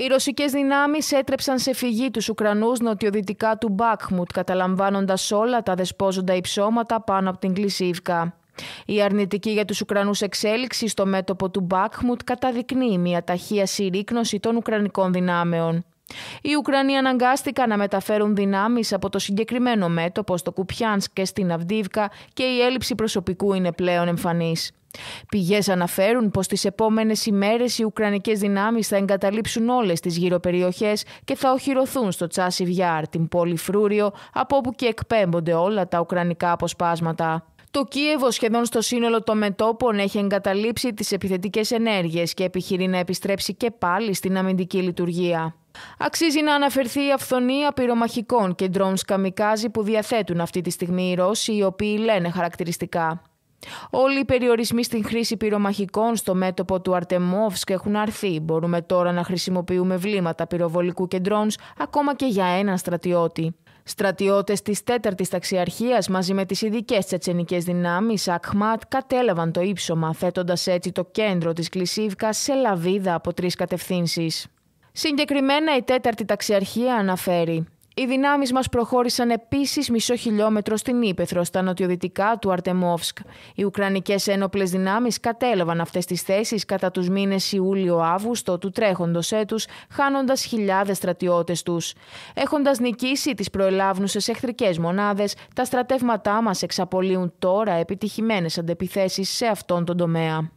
Οι ρωσικές δυνάμεις έτρεψαν σε φυγή τους Ουκρανούς νοτιοδυτικά του Μπάκμουτ, καταλαμβάνοντας όλα τα δεσπόζοντα υψώματα πάνω από την Κλισίβκα. Η αρνητική για τους Ουκρανούς εξέλιξη στο μέτωπο του Μπάκμουτ καταδεικνύει μια ταχεία συρρήκνωση των Ουκρανικών δυνάμεων. Οι Ουκρανοί αναγκάστηκαν να μεταφέρουν δυνάμεις από το συγκεκριμένο μέτωπο στο Κουπιάνσκ και στην Αυδίβκα και η έλλειψη προσωπικού είναι πλέον εμφανής. Πηγές αναφέρουν πως τις επόμενες ημέρες οι ουκρανικές δυνάμεις θα εγκαταλείψουν όλες τις γύρω περιοχέ και θα οχυρωθούν στο Τσάσι Βιάρ, την πόλη Φρούριο, από όπου και εκπέμπονται όλα τα Ουκρανικά αποσπάσματα. Το Κίεβο σχεδόν στο σύνολο των μετόπων έχει εγκαταλείψει τις επιθετικές ενέργειες και επιχειρεί να επιστρέψει και πάλι στην αμυντική λειτουργία. Αξίζει να αναφερθεί η αυθονία πυρομαχικών και ντρόν καμικάζι που διαθέτουν αυτή τη στιγμή οι Ρώσοι, οι οποίοι λένε χαρακτηριστικά. Όλοι οι περιορισμοί στην χρήση πυρομαχικών στο μέτωπο του Αρτεμόφσκ έχουν αρθεί. Μπορούμε τώρα να χρησιμοποιούμε βλήματα πυροβολικού και ντρόνς ακόμα και για έναν στρατιώτη. Στρατιώτες της 4η Ταξιαρχίας μαζί με τις ειδικές τσετσενικές δυνάμεις Ακμάτ κατέλαβαν το ύψωμα, θέτοντας έτσι το κέντρο της Κλεισίβκα σε λαβίδα από τρεις κατευθύνσεις. Συγκεκριμένα η τέταρτη ταξιαρχία αναφέρει οι δυνάμεις μας προχώρησαν επίσης μισό χιλιόμετρο στην Ήπεθρο, στα νοτιοδυτικά του Αρτεμόφσκ. Οι Ουκρανικές ένοπλες δυνάμεις κατέλαβαν αυτές τις θέσεις κατά τους μήνες Ιούλιο-Αύγουστο του τρέχοντος έτους, χάνοντας χιλιάδες στρατιώτες τους. Έχοντας νικήσει τις προελάβνουσες εχθρικές μονάδες, τα στρατεύματά μας εξαπολύουν τώρα επιτυχημένες αντεπιθέσεις σε αυτόν τον τομέα.